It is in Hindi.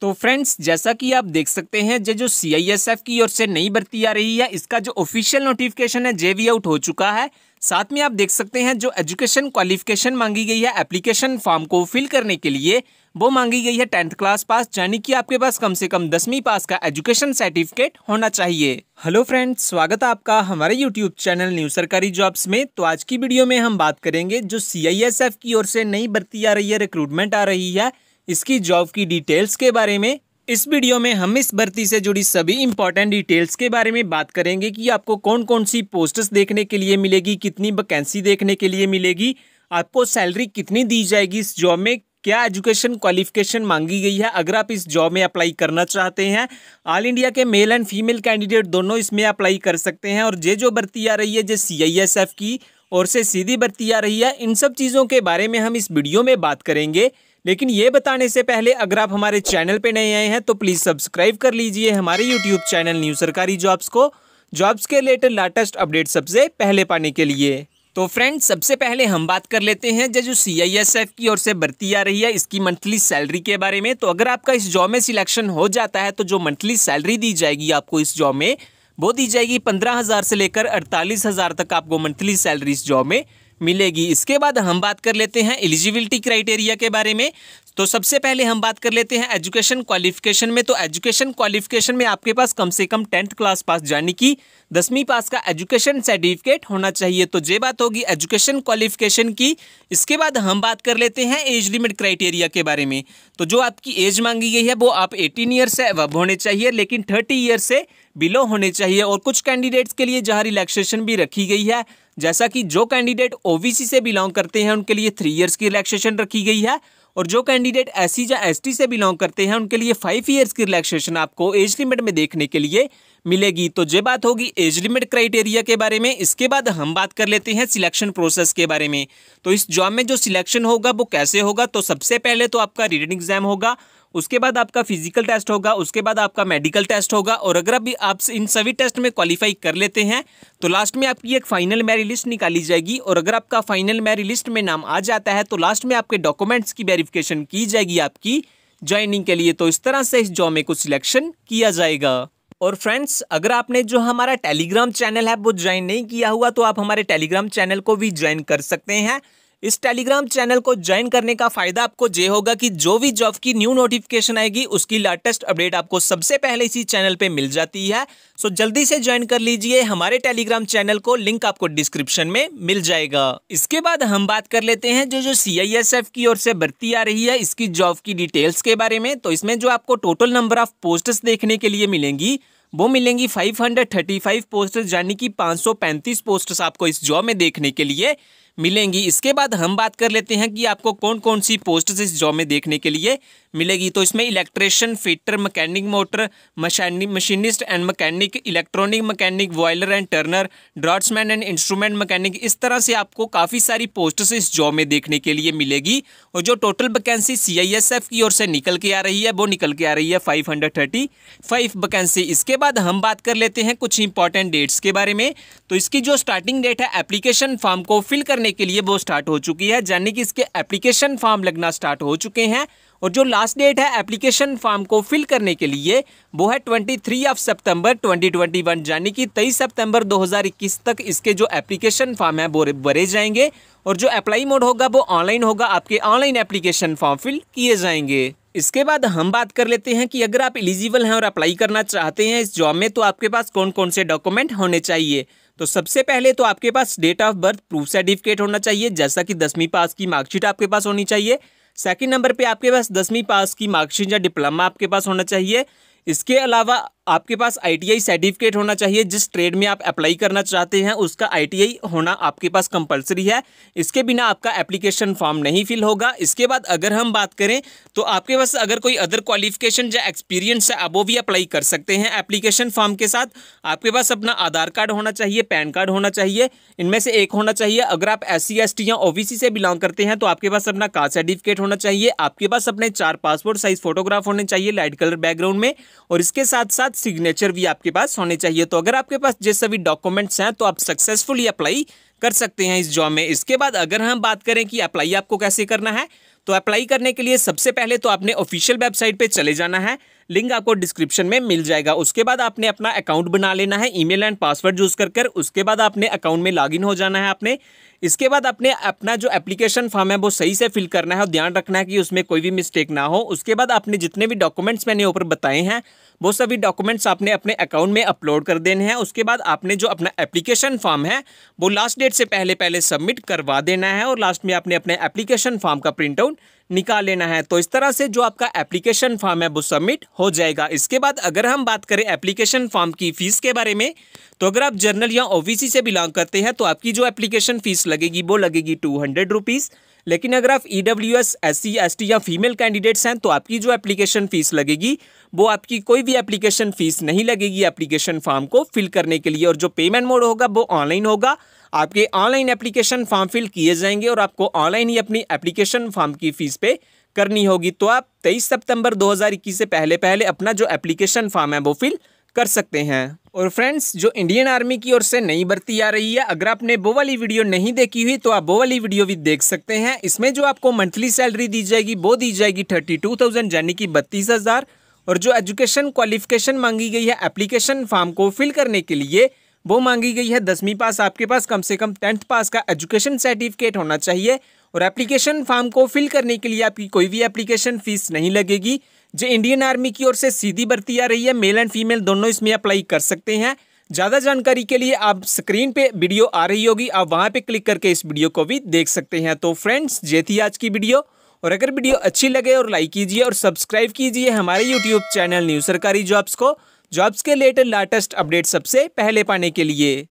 तो फ्रेंड्स जैसा कि आप देख सकते हैं जो जो सी की ओर से नई भर्ती आ रही है इसका जो ऑफिशियल नोटिफिकेशन है जे आउट हो चुका है साथ में आप देख सकते हैं जो एजुकेशन क्वालिफिकेशन मांगी गई है एप्लीकेशन फॉर्म को फिल करने के लिए वो मांगी गई है टेंथ क्लास पास यानी कि आपके पास कम से कम दसवीं पास का एजुकेशन सर्टिफिकेट होना चाहिए हेलो फ्रेंड्स स्वागत है आपका हमारे यूट्यूब चैनल न्यू सरकारी जॉब्स में तो आज की वीडियो में हम बात करेंगे जो सी की ओर से नई भर्ती आ रही है रिक्रूटमेंट आ रही है इसकी जॉब की डिटेल्स के बारे में इस वीडियो में हम इस भर्ती से जुड़ी सभी इंपॉर्टेंट डिटेल्स के बारे में बात करेंगे कि आपको कौन कौन सी पोस्टर्स देखने के लिए मिलेगी कितनी वैकेंसी देखने के लिए मिलेगी आपको सैलरी कितनी दी जाएगी इस जॉब में क्या एजुकेशन क्वालिफिकेशन मांगी गई है अगर आप इस जॉब में अप्लाई करना चाहते हैं ऑल इंडिया के मेल एंड फीमेल कैंडिडेट दोनों इसमें अप्लाई कर सकते हैं और जे जो भर्ती आ रही है जे सी आई एस एफ की और से सीधी भर्ती आ रही है इन सब चीज़ों के बारे में हम इस वीडियो में बात करेंगे लेकिन ये बताने से पहले अगर आप हमारे चैनल पे नए आए हैं तो प्लीज़ सब्सक्राइब कर लीजिए हमारे यूट्यूब चैनल न्यू सरकारी जॉब्स को जॉब्स के रिलेटेड लाटेस्ट अपडेट सबसे पहले पाने के लिए तो फ्रेंड्स सबसे पहले हम बात कर लेते हैं जो सी आई एस एफ की ओर से भर्ती आ रही है इसकी मंथली सैलरी के बारे में तो अगर आपका इस जॉब में सिलेक्शन हो जाता है तो जो मंथली सैलरी दी जाएगी आपको इस जॉब में वो दी जाएगी पंद्रह हज़ार से लेकर अड़तालीस हज़ार तक आपको मंथली सैलरी इस जॉब में मिलेगी इसके बाद हम बात कर लेते हैं एलिजिबिलिटी क्राइटेरिया के बारे में तो सबसे पहले हम बात कर लेते हैं एजुकेशन क्वालिफिकेशन में तो एजुकेशन क्वालिफिकेशन में आपके पास कम से कम टेंथ क्लास पास जाने की दसवीं पास का एजुकेशन सर्टिफिकेट होना चाहिए तो ये बात होगी एजुकेशन क्वालिफिकेशन की इसके बाद हम बात कर लेते हैं एज लिमिट क्राइटेरिया के बारे में तो जो आपकी एज मांगी गई है वो आप एटीन ईयर से अब होने चाहिए लेकिन थर्टी ईयर से बिलो होने चाहिए और कुछ कैंडिडेट्स के लिए जहाँ रिलैक्सेशन भी रखी गई है जैसा कि जो कैंडिडेट ओबीसी से बिलोंग करते हैं उनके लिए थ्री ईयर्स की रिलैक्सेशन रखी गई है और जो कैंडिडेट एस सी या एस से बिलोंग करते हैं उनके लिए फाइव ईयर्स की रिलैक्सेशन आपको एज लिमिट में देखने के लिए मिलेगी तो ये बात होगी एज लिमिट क्राइटेरिया के बारे में इसके बाद हम बात कर लेते हैं सिलेक्शन प्रोसेस के बारे में तो इस जॉब में जो सिलेक्शन होगा वो कैसे होगा तो सबसे पहले तो आपका रिटर्न एग्जाम होगा उसके बाद आपका फिजिकल टेस्ट होगा उसके बाद आपका मेडिकल टेस्ट होगा और अगर अभी आप इन सभी टेस्ट में क्वालिफाई कर लेते हैं तो लास्ट में आपकी एक फाइनल मेरी लिस्ट निकाली जाएगी और अगर आपका फाइनल मेरी लिस्ट में नाम आ जाता है तो लास्ट में आपके डॉक्यूमेंट्स की वेरिफिकेशन की जाएगी आपकी ज्वाइनिंग के लिए तो इस तरह से इस जॉमे को सिलेक्शन किया जाएगा और फ्रेंड्स अगर आपने जो हमारा टेलीग्राम चैनल है वो ज्वाइन नहीं किया हुआ तो आप हमारे टेलीग्राम चैनल को भी ज्वाइन कर सकते हैं इस टेलीग्राम चैनल को ज्वाइन करने का फायदा आपको ये होगा कि जो भी जॉब की न्यू नोटिफिकेशन आएगी उसकी लेटेस्ट अपडेट आपको सबसे पहले इसी चैनल पे मिल जाती है सो जल्दी से ज्वाइन कर लीजिए हमारे टेलीग्राम चैनल को लिंक आपको डिस्क्रिप्शन में मिल जाएगा इसके बाद हम बात कर लेते हैं जो जो सी की ओर से भर्ती आ रही है इसकी जॉब की डिटेल्स के बारे में तो इसमें जो आपको टोटल नंबर ऑफ पोस्टर्स देखने के लिए मिलेंगी वो मिलेंगी 535 पोस्टर्स यानी कि 535 पोस्टर्स आपको इस जॉब में देखने के लिए मिलेंगी इसके बाद हम बात कर लेते हैं कि आपको कौन कौन सी पोस्ट इस जॉब में देखने के लिए मिलेगी तो इसमें electrician fitter mechanic motor machinist and mechanic electronic mechanic boiler and turner draughtsman and instrument mechanic इस तरह से आपको काफ़ी सारी पोस्ट इस जॉब में देखने के लिए मिलेगी और जो total vacancy C I S F की ओर से निकल के आ रही है वो निकल के आ रही है five hundred thirty five vacancy इसके बाद हम बात कर लेते हैं कुछ इंपॉर्टेंट डेट्स के बारे में तो इसकी जो स्टार्टिंग डेट है एप्लीकेशन फॉर्म को फिल करने करने के लिए वो स्टार्ट हो चुकी है यानी कि इसके एप्लीकेशन फॉर्म लगना स्टार्ट हो चुके हैं और जो लास्ट डेट है एप्लीकेशन फॉर्म को फिल करने के लिए वो है 23 ऑफ सितंबर 2021 यानी कि 23 सितंबर 2021 तक इसके जो एप्लीकेशन फॉर्म है वो भरे जाएंगे और जो अप्लाई मोड होगा वो ऑनलाइन होगा आपके ऑनलाइन एप्लीकेशन फॉर्म फिल किए जाएंगे इसके बाद हम बात कर लेते हैं कि अगर आप एलिजिबल हैं और अप्लाई करना चाहते हैं इस जॉब में तो आपके पास कौन कौन से डॉक्यूमेंट होने चाहिए तो सबसे पहले तो आपके पास date of birth proof certificate होना चाहिए जैसा कि दसवीं पास की मार्कशीट आपके पास होनी चाहिए सेकंड नंबर पे आपके पास दसवीं पास की मार्कशीट या डिप्लोमा आपके पास होना चाहिए इसके अलावा आपके पास आईटीआई सर्टिफिकेट होना चाहिए जिस ट्रेड में आप अप्लाई करना चाहते हैं उसका आईटीआई होना आपके पास कंपलसरी है इसके बिना आपका एप्लीकेशन फॉर्म नहीं फिल होगा इसके बाद अगर हम बात करें तो आपके पास अगर कोई अदर क्वालिफिकेशन या एक्सपीरियंस है वो भी अप्लाई कर सकते हैं एप्लीकेशन फॉर्म के साथ आपके पास अपना आधार कार्ड होना चाहिए पैन कार्ड होना चाहिए इनमें से एक होना चाहिए अगर आप एस सी या ओ से बिलोंग करते हैं तो आपके पास अपना कास्ट सर्टिफिकेट होना चाहिए आपके पास अपने चार पासपोर्ट साइज फोटोग्राफ होने चाहिए लाइट कलर बैकग्राउंड में और इसके साथ साथ सिग्नेचर भी आपके पास होने चाहिए तो अगर आपके पास जैसे भी डॉक्यूमेंट्स हैं तो आप सक्सेसफुली अप्लाई कर सकते हैं इस जॉब में इसके बाद अगर हम बात करें कि अप्लाई आपको कैसे करना है तो अप्लाई करने के लिए सबसे पहले तो आपने ऑफिशियल वेबसाइट पर चले जाना है लिंक आपको डिस्क्रिप्शन में मिल जाएगा उसके बाद आपने अपना अकाउंट बना लेना है ईमेल एंड पासवर्ड यूज़ कर कर उसके बाद आपने अकाउंट में लॉगिन हो जाना है आपने इसके बाद आपने अपना जो एप्लीकेशन फॉर्म है वो सही से फिल करना है और ध्यान रखना है कि उसमें कोई भी मिस्टेक ना हो उसके बाद आपने जितने भी डॉक्यूमेंट्स मैंने ऊपर बताए हैं वो सभी डॉक्यूमेंट्स आपने अपने अकाउंट में अपलोड कर देने हैं उसके बाद आपने जो अपना एप्लीकेशन फॉर्म है वो लास्ट डेट से पहले पहले सबमिट करवा देना है और लास्ट में आपने अपने एप्लीकेशन फॉर्म का प्रिंट आउट निकाल लेना है तो इस तरह से जो आपका एप्लीकेशन फॉर्म है वो सबमिट हो जाएगा इसके बाद अगर हम बात करें एप्लीकेशन फॉर्म की फ़ीस के बारे में तो अगर आप जर्नल या ओबीसी से बिलोंग करते हैं तो आपकी जो एप्लीकेशन फ़ीस लगेगी वो लगेगी टू हंड्रेड रुपीज़ लेकिन अगर आप E W S S C S T या फीमेल कैंडिडेट्स हैं तो आपकी जो एप्लीकेशन फ़ीस लगेगी वो आपकी कोई भी एप्लीकेशन फ़ीस नहीं लगेगी एप्लीकेशन फॉर्म को फिल करने के लिए और जो पेमेंट मोड होगा वो ऑनलाइन होगा आपके ऑनलाइन एप्लीकेशन फॉर्म फिल किए जाएंगे और आपको ऑनलाइन ही अपनी एप्लीकेशन फॉर्म की फ़ीस पे करनी होगी तो आप 23 सितंबर 2021 से पहले पहले अपना जो एप्लीकेशन फॉर्म है वो फिल कर सकते हैं और फ्रेंड्स जो इंडियन आर्मी की ओर से नई भर्ती आ रही है अगर आपने वो वाली वीडियो नहीं देखी हुई तो आप वो वाली वीडियो भी देख सकते हैं इसमें जो आपको मंथली सैलरी दी जाएगी वो दी जाएगी थर्टी टू थाउजेंड यानी कि बत्तीस हज़ार और जो एजुकेशन क्वालिफिकेशन मांगी गई है एप्लीकेशन फॉर्म को फिल करने के लिए वो मांगी गई है दसवीं पास आपके पास कम से कम टेंथ पास का एजुकेशन सर्टिफिकेट होना चाहिए और एप्लीकेशन फॉर्म को फिल करने के लिए आपकी कोई भी एप्लीकेशन फीस नहीं लगेगी जो इंडियन आर्मी की ओर से सीधी भर्ती आ रही है मेल एंड फीमेल दोनों इसमें अप्लाई कर सकते हैं ज़्यादा जानकारी के लिए आप स्क्रीन पे वीडियो आ रही होगी आप वहाँ पे क्लिक करके इस वीडियो को भी देख सकते हैं तो फ्रेंड्स ये थी आज की वीडियो और अगर वीडियो अच्छी लगे और लाइक कीजिए और सब्सक्राइब कीजिए हमारे यूट्यूब चैनल न्यू सरकारी जॉब्स को जॉब्स के लेटेस्ट लेटेस्ट अपडेट सबसे पहले पाने के लिए